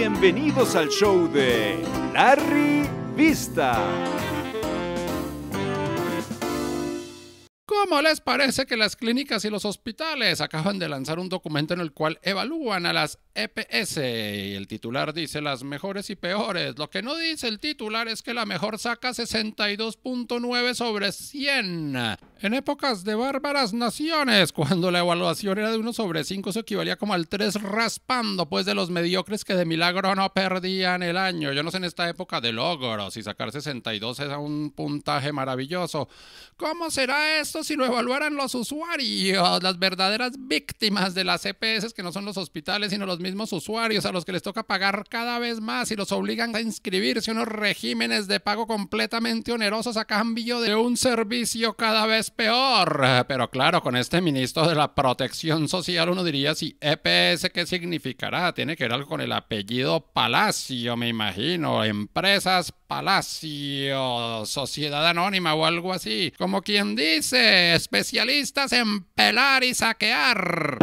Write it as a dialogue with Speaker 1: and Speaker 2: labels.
Speaker 1: Bienvenidos al show de Larry Vista. ¿Cómo les parece que las clínicas y los hospitales acaban de lanzar un documento en el cual evalúan a las EPS. Y el titular dice las mejores y peores. Lo que no dice el titular es que la mejor saca 62.9 sobre 100. En épocas de bárbaras naciones, cuando la evaluación era de 1 sobre 5, se equivalía como al 3 raspando, pues de los mediocres que de milagro no perdían el año. Yo no sé en esta época de logros si sacar 62 es un puntaje maravilloso. ¿Cómo será esto si lo evaluaran los usuarios, las verdaderas víctimas de las EPS, que no son los hospitales, sino los mismos usuarios a los que les toca pagar cada vez más y los obligan a inscribirse a unos regímenes de pago completamente onerosos a cambio de un servicio cada vez peor. Pero claro, con este ministro de la Protección Social uno diría si EPS, ¿qué significará? Tiene que ver algo con el apellido Palacio, me imagino. Empresas Palacio, Sociedad Anónima o algo así. Como quien dice, especialistas en pelar y saquear.